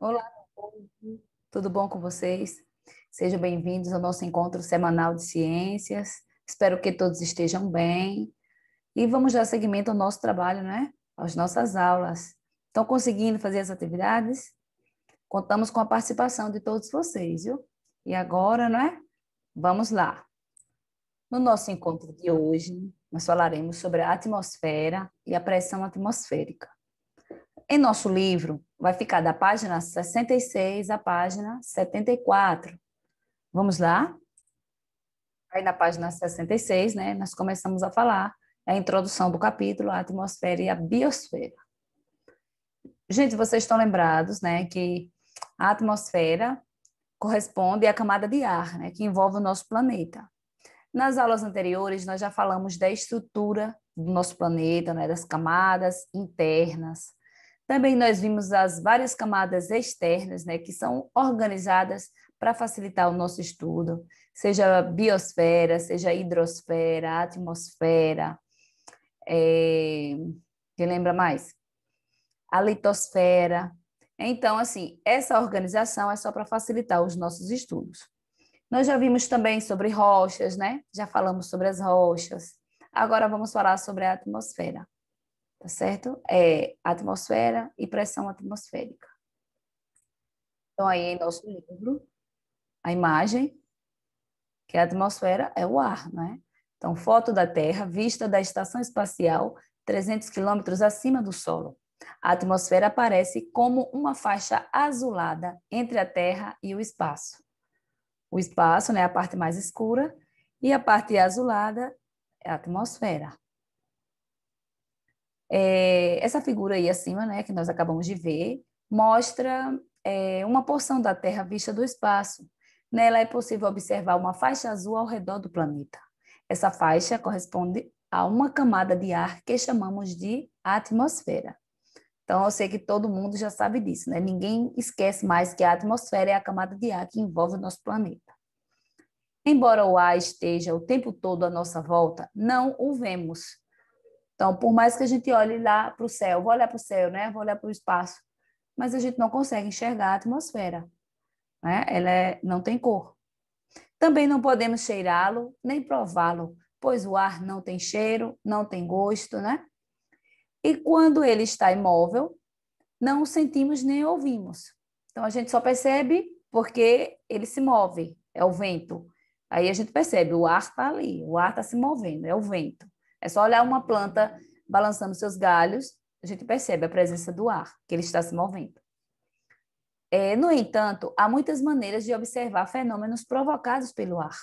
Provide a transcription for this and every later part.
Olá, tudo bom com vocês? Sejam bem-vindos ao nosso encontro semanal de ciências. Espero que todos estejam bem. E vamos dar seguimento ao nosso trabalho, né? As nossas aulas. Estão conseguindo fazer as atividades? Contamos com a participação de todos vocês, viu? E agora, não é? Vamos lá. No nosso encontro de hoje, nós falaremos sobre a atmosfera e a pressão atmosférica. Em nosso livro, vai ficar da página 66 à página 74. Vamos lá? Aí na página 66, né, nós começamos a falar a introdução do capítulo, a atmosfera e a biosfera. Gente, vocês estão lembrados, né, que a atmosfera corresponde à camada de ar, né, que envolve o nosso planeta. Nas aulas anteriores, nós já falamos da estrutura do nosso planeta, né, das camadas internas. Também nós vimos as várias camadas externas, né, que são organizadas para facilitar o nosso estudo, seja biosfera, seja hidrosfera, atmosfera. É... Quem lembra mais? A litosfera, então, assim, essa organização é só para facilitar os nossos estudos. Nós já vimos também sobre rochas, né? Já falamos sobre as rochas. Agora vamos falar sobre a atmosfera, tá certo? É atmosfera e pressão atmosférica. Então, aí em nosso livro, a imagem, que é a atmosfera é o ar, né? Então, foto da Terra, vista da estação espacial, 300 quilômetros acima do solo. A atmosfera aparece como uma faixa azulada entre a Terra e o espaço. O espaço é né, a parte mais escura e a parte azulada é a atmosfera. É, essa figura aí acima, né, que nós acabamos de ver, mostra é, uma porção da Terra vista do espaço. Nela é possível observar uma faixa azul ao redor do planeta. Essa faixa corresponde a uma camada de ar que chamamos de atmosfera. Então, eu sei que todo mundo já sabe disso, né? Ninguém esquece mais que a atmosfera é a camada de ar que envolve o nosso planeta. Embora o ar esteja o tempo todo à nossa volta, não o vemos. Então, por mais que a gente olhe lá para o céu, vou olhar para o céu, né? Vou olhar para o espaço, mas a gente não consegue enxergar a atmosfera, né? Ela é, não tem cor. Também não podemos cheirá-lo nem prová-lo, pois o ar não tem cheiro, não tem gosto, né? E quando ele está imóvel, não o sentimos nem ouvimos. Então a gente só percebe porque ele se move, é o vento. Aí a gente percebe, o ar está ali, o ar está se movendo, é o vento. É só olhar uma planta balançando seus galhos, a gente percebe a presença do ar, que ele está se movendo. É, no entanto, há muitas maneiras de observar fenômenos provocados pelo ar.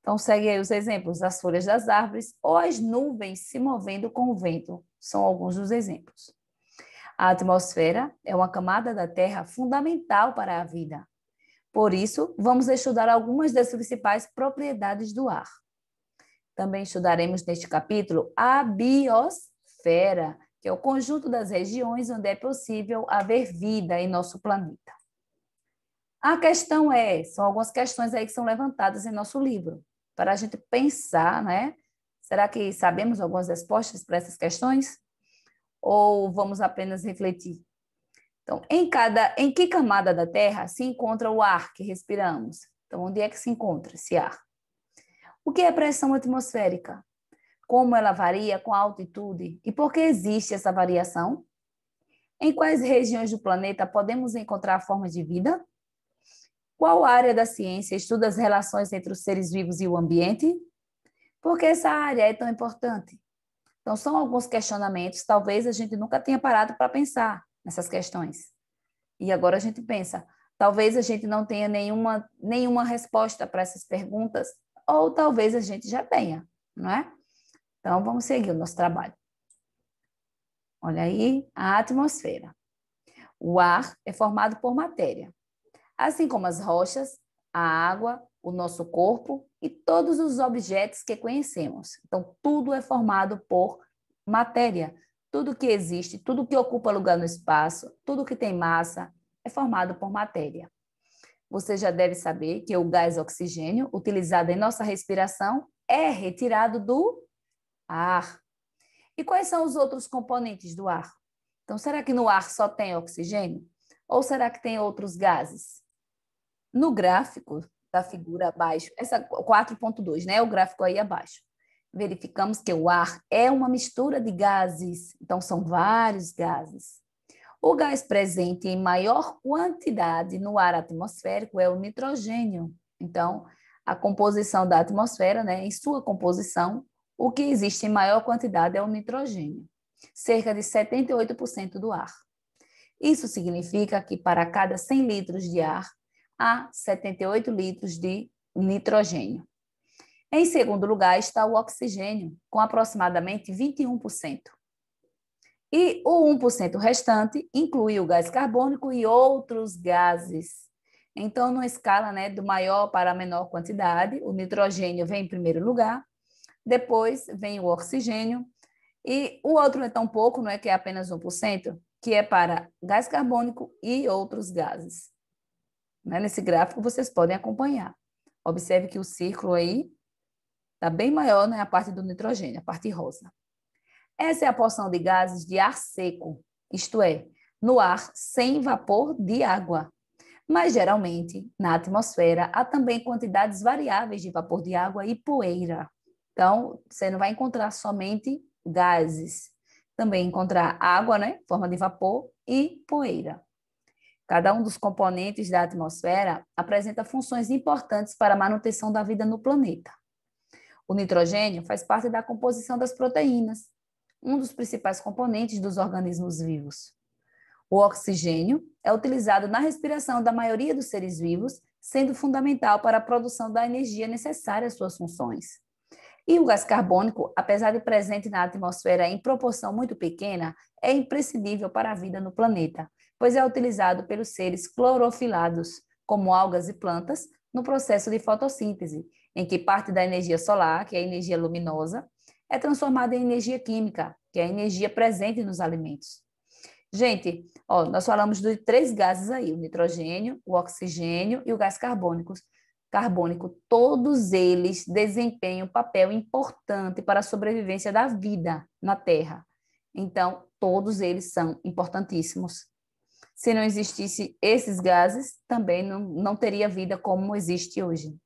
Então, segue aí os exemplos: as folhas das árvores ou as nuvens se movendo com o vento. São alguns dos exemplos. A atmosfera é uma camada da Terra fundamental para a vida. Por isso, vamos estudar algumas das principais propriedades do ar. Também estudaremos neste capítulo a biosfera, que é o conjunto das regiões onde é possível haver vida em nosso planeta. A questão é, são algumas questões aí que são levantadas em nosso livro, para a gente pensar, né, Será que sabemos algumas respostas para essas questões? Ou vamos apenas refletir? Então, em cada, em que camada da Terra se encontra o ar que respiramos? Então, onde é que se encontra esse ar? O que é pressão atmosférica? Como ela varia com a altitude e por que existe essa variação? Em quais regiões do planeta podemos encontrar formas de vida? Qual área da ciência estuda as relações entre os seres vivos e o ambiente? Por que essa área é tão importante? Então, são alguns questionamentos, talvez a gente nunca tenha parado para pensar nessas questões. E agora a gente pensa, talvez a gente não tenha nenhuma, nenhuma resposta para essas perguntas, ou talvez a gente já tenha, não é? Então, vamos seguir o nosso trabalho. Olha aí a atmosfera. O ar é formado por matéria, assim como as rochas, a água, o nosso corpo e todos os objetos que conhecemos. Então, tudo é formado por matéria. Tudo que existe, tudo que ocupa lugar no espaço, tudo que tem massa, é formado por matéria. Você já deve saber que o gás oxigênio, utilizado em nossa respiração, é retirado do ar. E quais são os outros componentes do ar? Então, será que no ar só tem oxigênio? Ou será que tem outros gases? No gráfico da figura abaixo, essa 4.2, né? O gráfico aí abaixo. Verificamos que o ar é uma mistura de gases, então são vários gases. O gás presente em maior quantidade no ar atmosférico é o nitrogênio. Então, a composição da atmosfera, né, em sua composição, o que existe em maior quantidade é o nitrogênio, cerca de 78% do ar. Isso significa que para cada 100 litros de ar, a 78 litros de nitrogênio. Em segundo lugar está o oxigênio, com aproximadamente 21%. E o 1% restante inclui o gás carbônico e outros gases. Então, numa escala né, do maior para a menor quantidade, o nitrogênio vem em primeiro lugar, depois vem o oxigênio, e o outro é tão pouco, não é que é apenas 1%, que é para gás carbônico e outros gases. Né? Nesse gráfico vocês podem acompanhar. Observe que o círculo aí está bem maior na né? parte do nitrogênio, a parte rosa. Essa é a porção de gases de ar seco, isto é, no ar sem vapor de água. Mas geralmente, na atmosfera, há também quantidades variáveis de vapor de água e poeira. Então, você não vai encontrar somente gases, também encontrar água, né, forma de vapor e poeira. Cada um dos componentes da atmosfera apresenta funções importantes para a manutenção da vida no planeta. O nitrogênio faz parte da composição das proteínas, um dos principais componentes dos organismos vivos. O oxigênio é utilizado na respiração da maioria dos seres vivos, sendo fundamental para a produção da energia necessária às suas funções. E o gás carbônico, apesar de presente na atmosfera em proporção muito pequena, é imprescindível para a vida no planeta, pois é utilizado pelos seres clorofilados, como algas e plantas, no processo de fotossíntese, em que parte da energia solar, que é a energia luminosa, é transformada em energia química, que é a energia presente nos alimentos. Gente, ó, nós falamos de três gases aí: o nitrogênio, o oxigênio e o gás carbônico. Carbônico, todos eles desempenham um papel importante para a sobrevivência da vida na Terra. Então, todos eles são importantíssimos. Se não existissem esses gases, também não, não teria vida como existe hoje.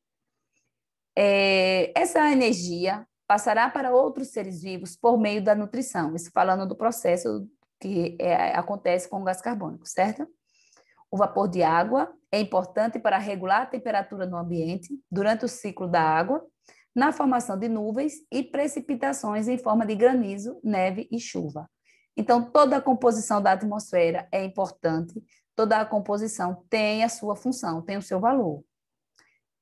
É, essa energia passará para outros seres vivos por meio da nutrição. Isso falando do processo que é, acontece com o gás carbônico, certo? O vapor de água é importante para regular a temperatura no ambiente durante o ciclo da água, na formação de nuvens e precipitações em forma de granizo, neve e chuva. Então, toda a composição da atmosfera é importante, toda a composição tem a sua função, tem o seu valor.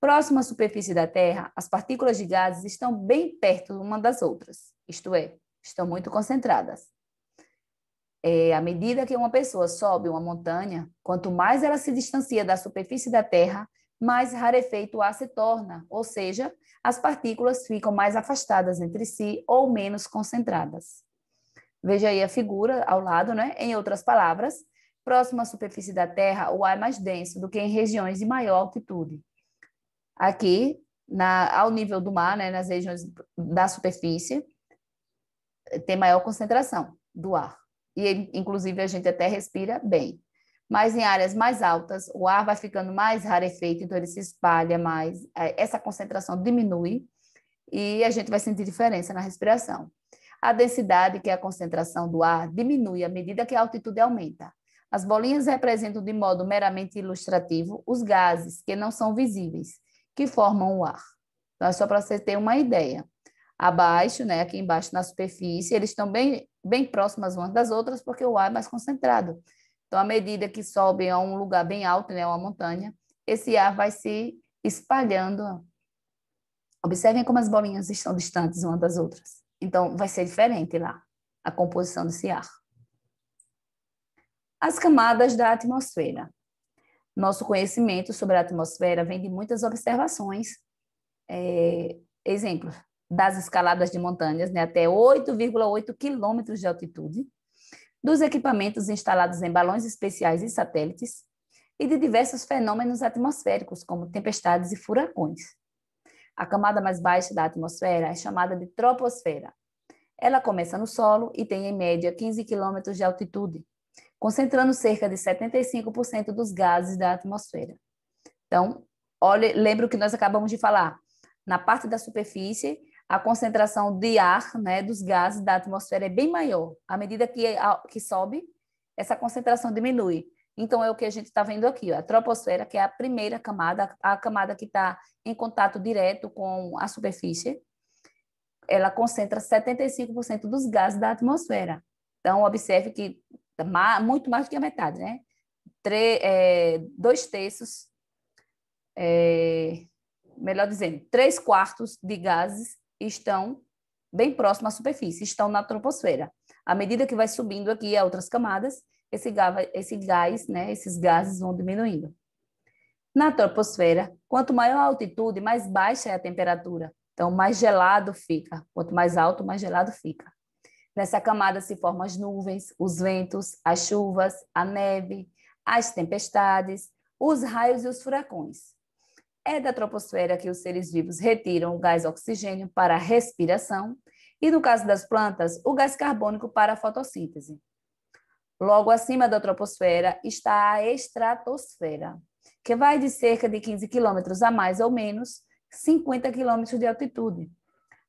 Próxima à superfície da Terra, as partículas de gases estão bem perto uma das outras, isto é, estão muito concentradas. É, à medida que uma pessoa sobe uma montanha, quanto mais ela se distancia da superfície da Terra, mais rarefeito o ar se torna, ou seja, as partículas ficam mais afastadas entre si ou menos concentradas. Veja aí a figura ao lado, né? Em outras palavras, próximo à superfície da Terra, o ar é mais denso do que em regiões de maior altitude. Aqui, na, ao nível do mar, né, nas regiões da superfície, tem maior concentração do ar. E, inclusive, a gente até respira bem. Mas em áreas mais altas, o ar vai ficando mais rarefeito, então ele se espalha mais, é, essa concentração diminui e a gente vai sentir diferença na respiração. A densidade, que é a concentração do ar, diminui à medida que a altitude aumenta. As bolinhas representam de modo meramente ilustrativo os gases que não são visíveis, que formam o ar. Então, é só para você ter uma ideia. Abaixo, né, aqui embaixo na superfície, eles estão bem, bem próximas umas das outras, porque o ar é mais concentrado. Então, à medida que sobem a um lugar bem alto, né, uma montanha, esse ar vai se espalhando. Observem como as bolinhas estão distantes umas das outras. Então, vai ser diferente lá a composição desse ar. As camadas da atmosfera. Nosso conhecimento sobre a atmosfera vem de muitas observações. É, exemplo, das escaladas de montanhas, né, até 8,8 quilômetros de altitude, dos equipamentos instalados em balões especiais e satélites, e de diversos fenômenos atmosféricos, como tempestades e furacões. A camada mais baixa da atmosfera é chamada de troposfera. Ela começa no solo e tem, em média, 15 quilômetros de altitude, concentrando cerca de 75% dos gases da atmosfera. Então, olha, lembra o que nós acabamos de falar. Na parte da superfície, a concentração de ar, né, dos gases da atmosfera é bem maior. À medida que, que sobe, essa concentração diminui. Então, é o que a gente está vendo aqui, ó, a troposfera, que é a primeira camada, a camada que está em contato direto com a superfície, ela concentra 75% dos gases da atmosfera. Então, observe que tá muito mais do que a metade, né? Tre, é, dois terços, é, melhor dizendo, três quartos de gases estão bem próximo à superfície, estão na troposfera. À medida que vai subindo aqui a outras camadas, esse gás, esse gás né, esses gases vão diminuindo. Na troposfera, quanto maior a altitude, mais baixa é a temperatura. Então, mais gelado fica. Quanto mais alto, mais gelado fica. Nessa camada se formam as nuvens, os ventos, as chuvas, a neve, as tempestades, os raios e os furacões. É da troposfera que os seres vivos retiram o gás oxigênio para a respiração e, no caso das plantas, o gás carbônico para a fotossíntese. Logo acima da troposfera está a estratosfera, que vai de cerca de 15 quilômetros a mais ou menos 50 quilômetros de altitude.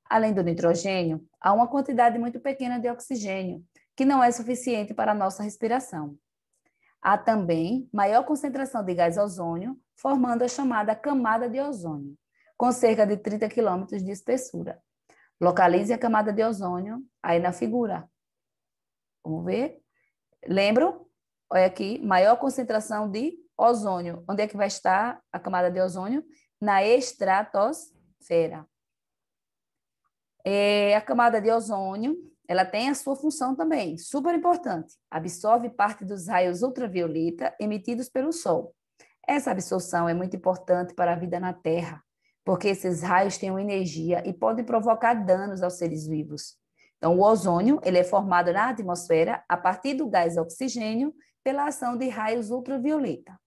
Além do nitrogênio, há uma quantidade muito pequena de oxigênio, que não é suficiente para a nossa respiração. Há também maior concentração de gás ozônio, formando a chamada camada de ozônio, com cerca de 30 quilômetros de espessura. Localize a camada de ozônio aí na figura. Vamos ver? Lembro, olha aqui, maior concentração de ozônio. Onde é que vai estar a camada de ozônio? Na estratosfera. É, a camada de ozônio, ela tem a sua função também, super importante. Absorve parte dos raios ultravioleta emitidos pelo Sol. Essa absorção é muito importante para a vida na Terra, porque esses raios têm energia e podem provocar danos aos seres vivos. Então, o ozônio ele é formado na atmosfera a partir do gás oxigênio pela ação de raios ultravioleta.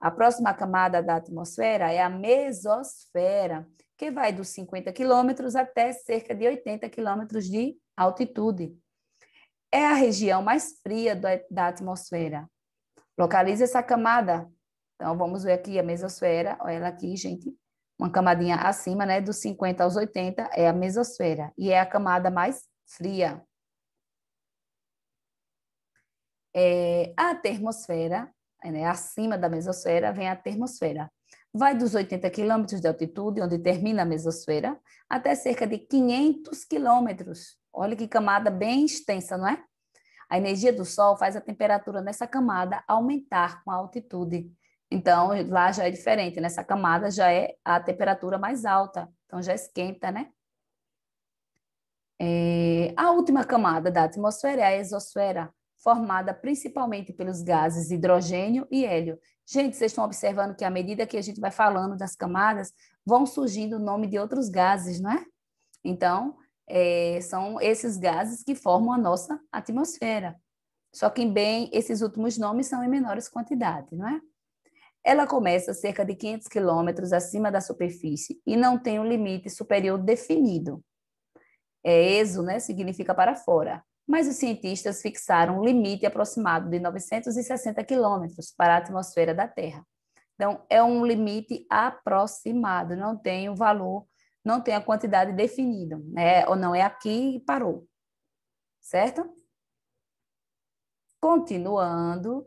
A próxima camada da atmosfera é a mesosfera, que vai dos 50 quilômetros até cerca de 80 quilômetros de altitude. É a região mais fria da, atmosfera. Localiza essa camada. Então, vamos ver aqui a mesosfera, olha ela aqui, gente uma camadinha acima, né, dos 50 aos 80 é a mesosfera e é a camada mais fria. É, a termosfera, né, acima da mesosfera vem a termosfera. Vai dos 80 quilômetros de altitude, onde termina a mesosfera, até cerca de 500 quilômetros. Olha que camada bem extensa, não é? A energia do Sol faz a temperatura nessa camada aumentar com a altitude, então, lá já é diferente, nessa né? camada já é a temperatura mais alta, então já esquenta, né? É, a última camada da atmosfera é a exosfera, formada principalmente pelos gases hidrogênio e hélio. Gente, vocês estão observando que à medida que a gente vai falando das camadas, vão surgindo o nome de outros gases, não é? Então, é, são esses gases que formam a nossa atmosfera. Só que, bem, esses últimos nomes são em menores quantidades, não é? Ela começa cerca de 500 quilômetros acima da superfície e não tem um limite superior definido. É, eso, né, significa para fora, mas os cientistas fixaram um limite aproximado de 960 quilômetros para a atmosfera da Terra. Então, é um limite aproximado, não tem o valor, não tem a quantidade definida, né? ou não é aqui e parou, certo? Continuando,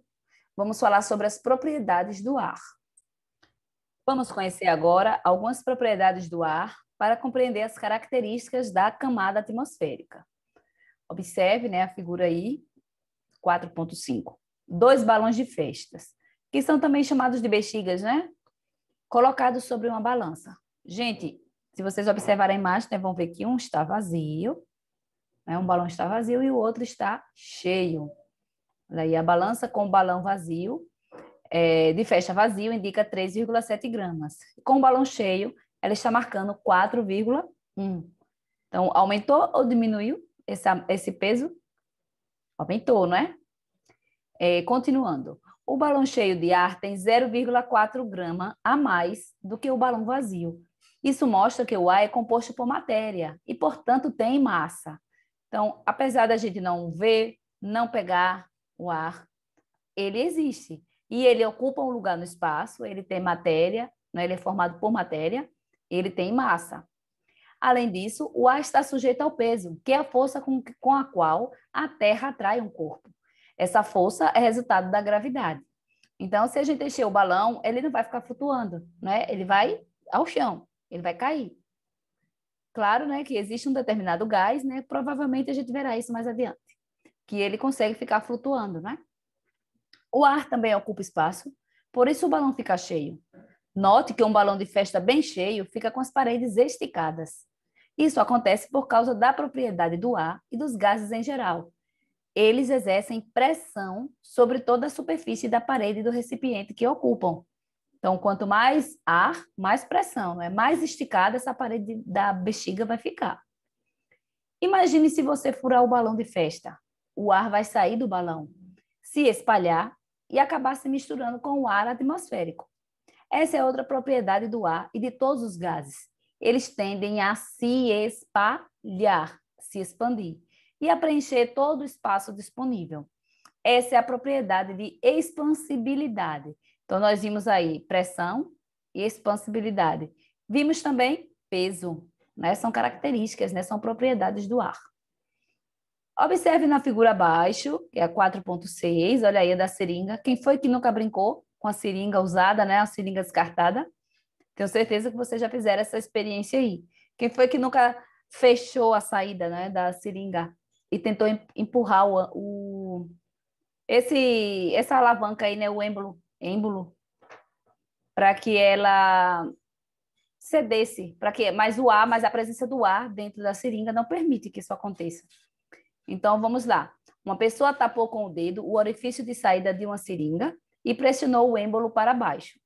vamos falar sobre as propriedades do ar. Vamos conhecer agora algumas propriedades do ar para compreender as características da camada atmosférica. Observe né, a figura aí, 4.5. Dois balões de festas, que são também chamados de bexigas, né? Colocados sobre uma balança. Gente, se vocês observarem a imagem, né, vão ver que um está vazio, né, um balão está vazio e o outro está cheio. Daí a balança com o balão vazio, é, de fecha vazio, indica 3,7 gramas. Com o balão cheio, ela está marcando 4,1. Então, aumentou ou diminuiu esse, esse peso? Aumentou, não é? é? Continuando. O balão cheio de ar tem 0,4 grama a mais do que o balão vazio. Isso mostra que o ar é composto por matéria e, portanto, tem massa. Então, apesar da gente não ver, não pegar, o ar, ele existe. E ele ocupa um lugar no espaço, ele tem matéria, né? ele é formado por matéria, ele tem massa. Além disso, o ar está sujeito ao peso, que é a força com, com a qual a Terra atrai um corpo. Essa força é resultado da gravidade. Então, se a gente encher o balão, ele não vai ficar flutuando, né? Ele vai ao chão, ele vai cair. Claro, né, que existe um determinado gás, né? Provavelmente a gente verá isso mais adiante que ele consegue ficar flutuando, né? O ar também ocupa espaço, por isso o balão fica cheio. Note que um balão de festa bem cheio fica com as paredes esticadas. Isso acontece por causa da propriedade do ar e dos gases em geral. Eles exercem pressão sobre toda a superfície da parede do recipiente que ocupam. Então, quanto mais ar, mais pressão, né? mais esticada essa parede da bexiga vai ficar. Imagine se você furar o balão de festa o ar vai sair do balão, se espalhar e acabar se misturando com o ar atmosférico. Essa é outra propriedade do ar e de todos os gases. Eles tendem a se espalhar, se expandir e a preencher todo o espaço disponível. Essa é a propriedade de expansibilidade. Então, nós vimos aí pressão e expansibilidade. Vimos também peso, né? São características, né? São propriedades do ar. Observe na figura abaixo, que é 4.6, olha aí, a da seringa. Quem foi que nunca brincou com a seringa usada, né? A seringa descartada? Tenho certeza que vocês já fizeram essa experiência aí. Quem foi que nunca fechou a saída né, da seringa e tentou empurrar o, o esse essa alavanca aí, né, o êmbolo, êmbolo para que ela cedesse, para que mais o ar, mais a presença do ar dentro da seringa não permite que isso aconteça. Então, vamos lá. Uma pessoa tapou com o dedo o orifício de saída de uma seringa e pressionou o êmbolo para baixo.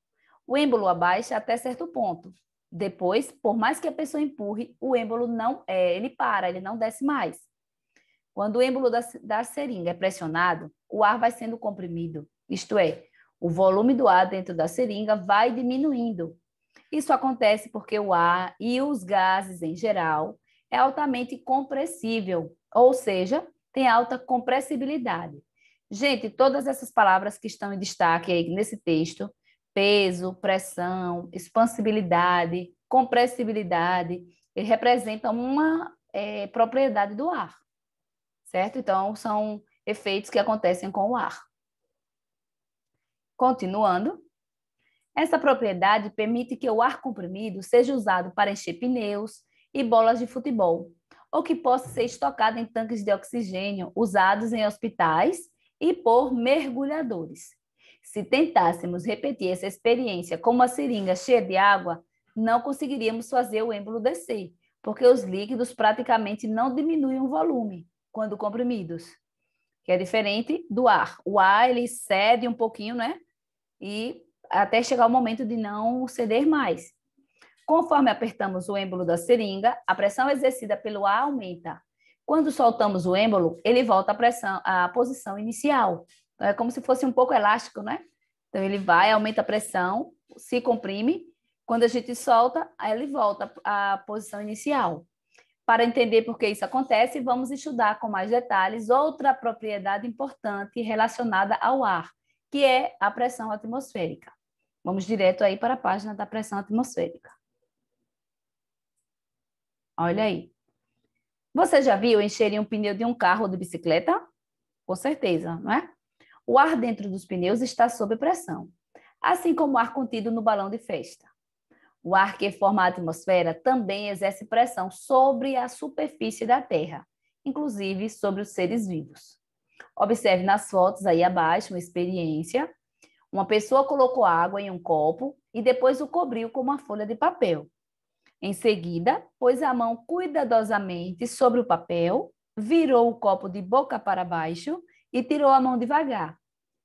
O êmbolo abaixa até certo ponto. Depois, por mais que a pessoa empurre, o êmbolo não é, ele para, ele não desce mais. Quando o êmbolo da, da seringa é pressionado, o ar vai sendo comprimido, isto é, o volume do ar dentro da seringa vai diminuindo. Isso acontece porque o ar e os gases em geral é altamente compressível, ou seja, tem alta compressibilidade. Gente, todas essas palavras que estão em destaque aí nesse texto, peso, pressão, expansibilidade, compressibilidade, eh, representam uma é, propriedade do ar, certo? Então, são efeitos que acontecem com o ar. Continuando, essa propriedade permite que o ar comprimido seja usado para encher pneus e bolas de futebol, ou que possa ser estocada em tanques de oxigênio usados em hospitais e por mergulhadores. Se tentássemos repetir essa experiência com uma seringa cheia de água, não conseguiríamos fazer o êmbolo descer, porque os líquidos praticamente não diminuem o volume quando comprimidos, que é diferente do ar. O ar ele cede um pouquinho, né? E até chegar o momento de não ceder mais. Conforme apertamos o êmbolo da seringa, a pressão exercida pelo ar aumenta. Quando soltamos o êmbolo, ele volta à pressão, à posição inicial. Então, é como se fosse um pouco elástico, né? Então, ele vai, aumenta a pressão, se comprime. Quando a gente solta, ele volta à posição inicial. Para entender por que isso acontece, vamos estudar com mais detalhes outra propriedade importante relacionada ao ar, que é a pressão atmosférica. Vamos direto aí para a página da pressão atmosférica. Olha aí. Você já viu encherem um pneu de um carro ou de bicicleta? Com certeza, não é? O ar dentro dos pneus está sob pressão, assim como o ar contido no balão de festa. O ar que forma a atmosfera também exerce pressão sobre a superfície da Terra, inclusive sobre os seres vivos. Observe nas fotos aí abaixo uma experiência. Uma pessoa colocou água em um copo e depois o cobriu com uma folha de papel. Em seguida, pôs a mão cuidadosamente sobre o papel, virou o copo de boca para baixo e tirou a mão devagar.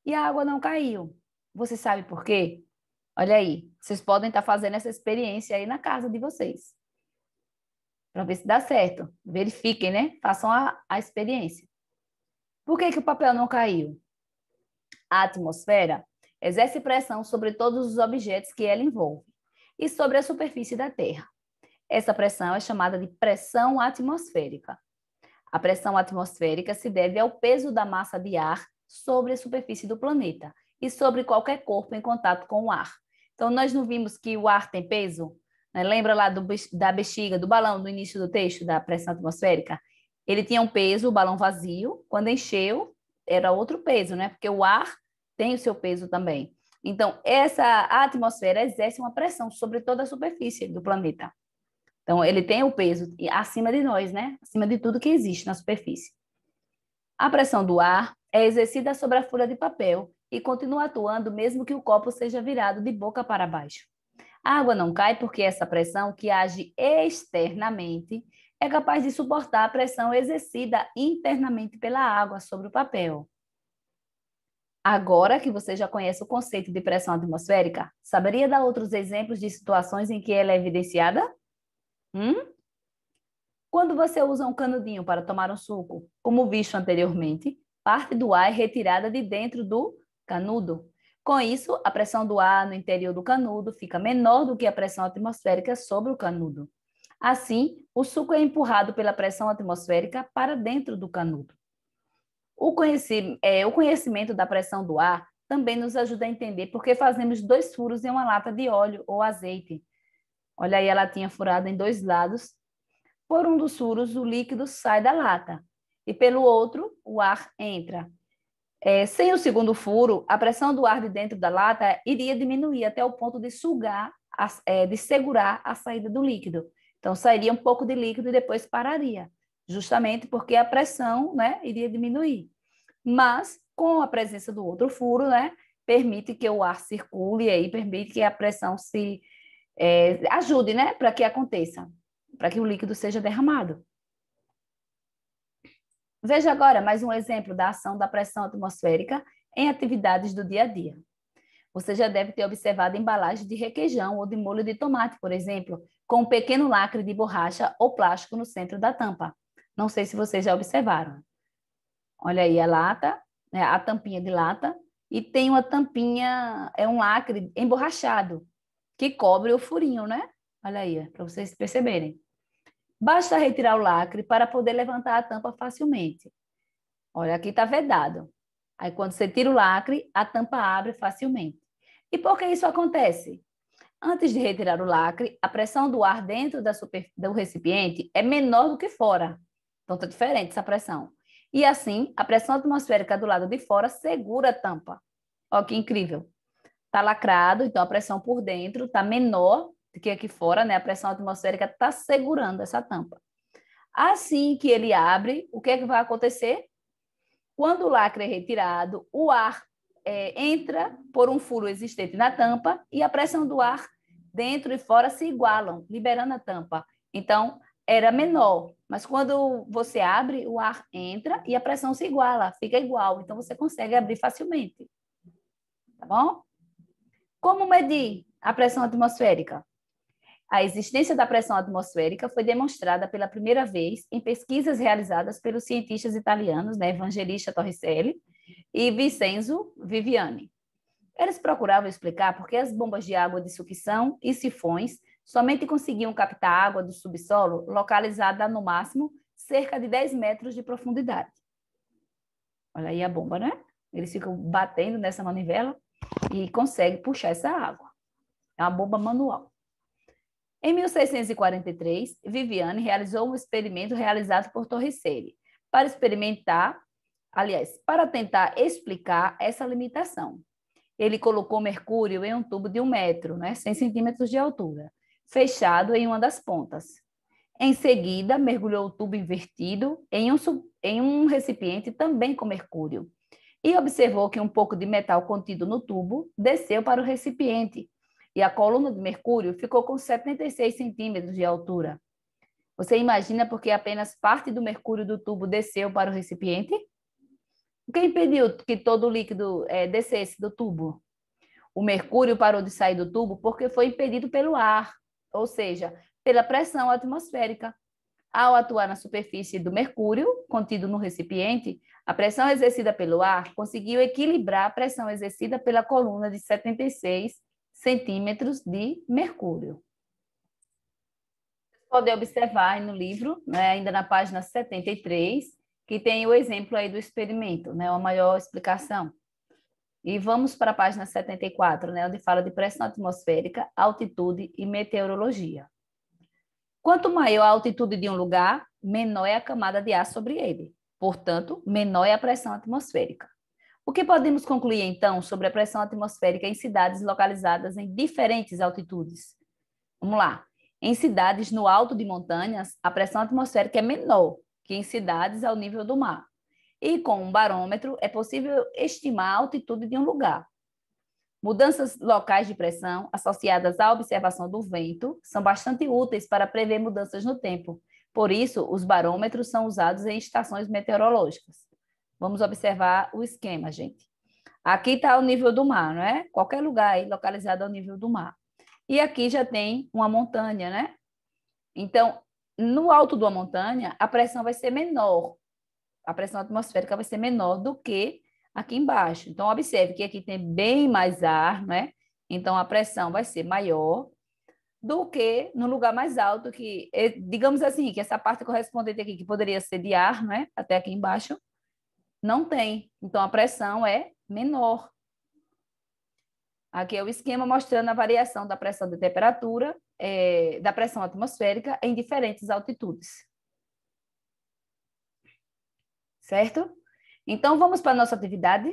E a água não caiu. Você sabe por quê? Olha aí, vocês podem estar tá fazendo essa experiência aí na casa de vocês. Para ver se dá certo. Verifiquem, né? Façam a, a experiência. Por que, que o papel não caiu? A atmosfera exerce pressão sobre todos os objetos que ela envolve e sobre a superfície da Terra. Essa pressão é chamada de pressão atmosférica. A pressão atmosférica se deve ao peso da massa de ar sobre a superfície do planeta e sobre qualquer corpo em contato com o ar. Então, nós não vimos que o ar tem peso? Né? Lembra lá do, da bexiga, do balão, do início do texto, da pressão atmosférica? Ele tinha um peso, o balão vazio. Quando encheu, era outro peso, né? Porque o ar tem o seu peso também. Então, essa atmosfera exerce uma pressão sobre toda a superfície do planeta. Então, ele tem o peso acima de nós, né? Acima de tudo que existe na superfície. A pressão do ar é exercida sobre a folha de papel e continua atuando mesmo que o copo seja virado de boca para baixo. A água não cai porque essa pressão, que age externamente, é capaz de suportar a pressão exercida internamente pela água sobre o papel. Agora que você já conhece o conceito de pressão atmosférica, saberia dar outros exemplos de situações em que ela é evidenciada? Hum? Quando você usa um canudinho para tomar um suco, como visto anteriormente, parte do ar é retirada de dentro do canudo. Com isso, a pressão do ar no interior do canudo fica menor do que a pressão atmosférica sobre o canudo. Assim, o suco é empurrado pela pressão atmosférica para dentro do canudo. O, conheci, é, o conhecimento da pressão do ar também nos ajuda a entender por que fazemos dois furos em uma lata de óleo ou azeite. Olha aí ela tinha furado em dois lados. Por um dos furos, o líquido sai da lata e pelo outro, o ar entra. É, sem o segundo furo, a pressão do ar de dentro da lata iria diminuir até o ponto de sugar, a, é, de segurar a saída do líquido. Então, sairia um pouco de líquido e depois pararia, justamente porque a pressão né, iria diminuir. Mas, com a presença do outro furo, né, permite que o ar circule e aí permite que a pressão se é, ajude, né, para que aconteça, para que o líquido seja derramado. Veja agora mais um exemplo da ação da pressão atmosférica em atividades do dia a dia. Você já deve ter observado embalagens de requeijão ou de molho de tomate, por exemplo, com um pequeno lacre de borracha ou plástico no centro da tampa. Não sei se vocês já observaram. Olha aí a lata, né, a tampinha de lata, e tem uma tampinha, é um lacre emborrachado, que cobre o furinho, né? Olha aí, para vocês perceberem. Basta retirar o lacre para poder levantar a tampa facilmente. Olha, aqui está vedado. Aí, quando você tira o lacre, a tampa abre facilmente. E por que isso acontece? Antes de retirar o lacre, a pressão do ar dentro super... do recipiente é menor do que fora. Então, está diferente essa pressão. E assim, a pressão atmosférica do lado de fora segura a tampa. Olha que incrível está lacrado, então a pressão por dentro está menor do que aqui fora, né? A pressão atmosférica está segurando essa tampa. Assim que ele abre, o que é que vai acontecer? Quando o lacre é retirado, o ar é, entra por um furo existente na tampa e a pressão do ar dentro e fora se igualam, liberando a tampa. Então, era menor, mas quando você abre, o ar entra e a pressão se iguala, fica igual. Então, você consegue abrir facilmente. Tá bom? Como medir a pressão atmosférica? A existência da pressão atmosférica foi demonstrada pela primeira vez em pesquisas realizadas pelos cientistas italianos né, Evangelista Torricelli e Vincenzo Viviani. Eles procuravam explicar por que as bombas de água de sucção e sifões somente conseguiam captar água do subsolo localizada no máximo cerca de 10 metros de profundidade. Olha aí a bomba, né? Eles ficam batendo nessa manivela e consegue puxar essa água. É uma bomba manual. Em 1643, Viviane realizou um experimento realizado por Torricelli para experimentar, aliás, para tentar explicar essa limitação. Ele colocou mercúrio em um tubo de um metro, né, 100 centímetros de altura, fechado em uma das pontas. Em seguida, mergulhou o tubo invertido em um, em um recipiente também com mercúrio e observou que um pouco de metal contido no tubo desceu para o recipiente e a coluna de mercúrio ficou com 76 centímetros de altura. Você imagina por que apenas parte do mercúrio do tubo desceu para o recipiente? O que impediu que todo o líquido é, descesse do tubo? O mercúrio parou de sair do tubo porque foi impedido pelo ar, ou seja, pela pressão atmosférica. Ao atuar na superfície do mercúrio, contido no recipiente, a pressão exercida pelo ar conseguiu equilibrar a pressão exercida pela coluna de 76 centímetros de mercúrio. Vocês podem observar no livro, né, ainda na página 73, que tem o exemplo aí do experimento, né, uma maior explicação. E vamos para a página 74, né, onde fala de pressão atmosférica, altitude e meteorologia. Quanto maior a altitude de um lugar, menor é a camada de ar sobre ele. Portanto, menor é a pressão atmosférica. O que podemos concluir, então, sobre a pressão atmosférica em cidades localizadas em diferentes altitudes? Vamos lá. Em cidades no alto de montanhas, a pressão atmosférica é menor que em cidades ao nível do mar. E com um barômetro, é possível estimar a altitude de um lugar. Mudanças locais de pressão associadas à observação do vento são bastante úteis para prever mudanças no tempo por isso, os barômetros são usados em estações meteorológicas. Vamos observar o esquema, gente. Aqui está o nível do mar, não é? Qualquer lugar aí localizado ao é nível do mar. E aqui já tem uma montanha, né? Então, no alto de uma montanha, a pressão vai ser menor. A pressão atmosférica vai ser menor do que aqui embaixo. Então, observe que aqui tem bem mais ar, né? Então, a pressão vai ser maior do que no lugar mais alto, que é, digamos assim, que essa parte correspondente aqui, que poderia ser de ar, né, até aqui embaixo, não tem. Então, a pressão é menor. Aqui é o esquema mostrando a variação da pressão de temperatura, é, da pressão atmosférica em diferentes altitudes. Certo? Então, vamos para a nossa atividade.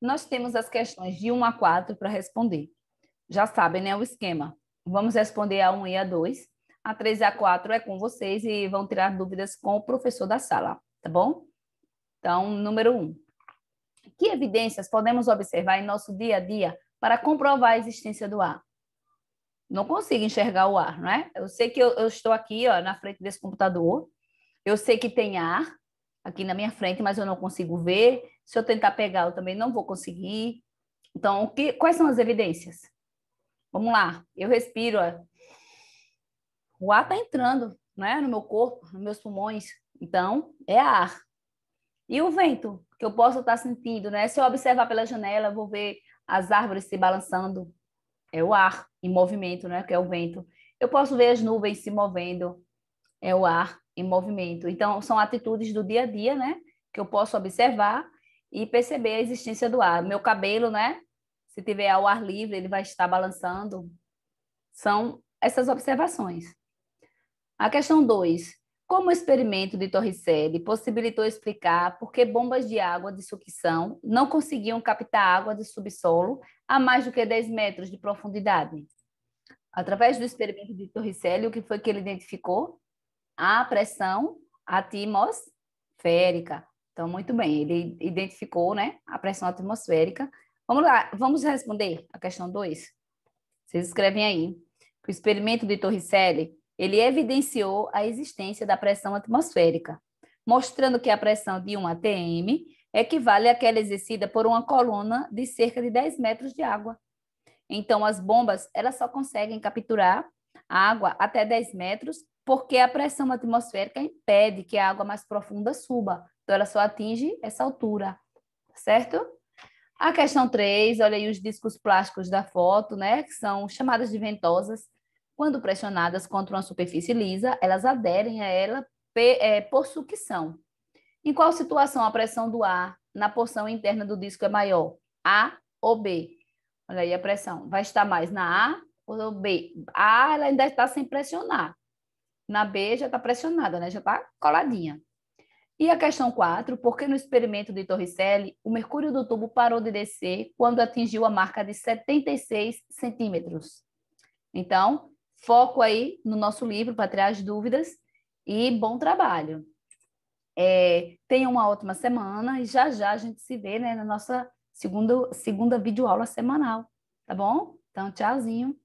Nós temos as questões de 1 a 4 para responder já sabem, né, o esquema. Vamos responder a 1 e a 2. A 3 e a 4 é com vocês e vão tirar dúvidas com o professor da sala, tá bom? Então, número 1. Que evidências podemos observar em nosso dia a dia para comprovar a existência do ar? Não consigo enxergar o ar, não é? Eu sei que eu, eu estou aqui, ó, na frente desse computador. Eu sei que tem ar aqui na minha frente, mas eu não consigo ver. Se eu tentar pegar, eu também não vou conseguir. Então, que, quais são as evidências? Vamos lá, eu respiro. Ó. O ar está entrando né, no meu corpo, nos meus pulmões. Então, é ar. E o vento que eu posso estar tá sentindo, né? Se eu observar pela janela, vou ver as árvores se balançando. É o ar em movimento, né? Que é o vento. Eu posso ver as nuvens se movendo. É o ar em movimento. Então, são atitudes do dia a dia, né? Que eu posso observar e perceber a existência do ar. Meu cabelo, né? se tiver ao ar livre, ele vai estar balançando. São essas observações. A questão 2. Como o experimento de Torricelli possibilitou explicar por que bombas de água de sucção não conseguiam captar água do subsolo a mais do que 10 metros de profundidade? Através do experimento de Torricelli, o que foi que ele identificou? A pressão atmosférica. Então, muito bem, ele identificou né, a pressão atmosférica Vamos lá, vamos responder a questão 2? Vocês escrevem aí. O experimento de Torricelli, ele evidenciou a existência da pressão atmosférica, mostrando que a pressão de 1 atm equivale àquela exercida por uma coluna de cerca de 10 metros de água. Então, as bombas elas só conseguem capturar água até 10 metros, porque a pressão atmosférica impede que a água mais profunda suba. Então, ela só atinge essa altura, certo? A questão 3, olha aí os discos plásticos da foto, né, que são chamadas de ventosas. Quando pressionadas contra uma superfície lisa, elas aderem a ela é, por sucção. Em qual situação a pressão do ar na porção interna do disco é maior? A ou B? Olha aí a pressão. Vai estar mais na A ou B? A ela ainda está sem pressionar. Na B já está pressionada, né? já está coladinha. E a questão 4, por que no experimento de Torricelli o mercúrio do tubo parou de descer quando atingiu a marca de 76 centímetros? Então, foco aí no nosso livro para tirar as dúvidas e bom trabalho. É, tenha uma ótima semana e já já a gente se vê né, na nossa segunda, segunda videoaula semanal, tá bom? Então, tchauzinho.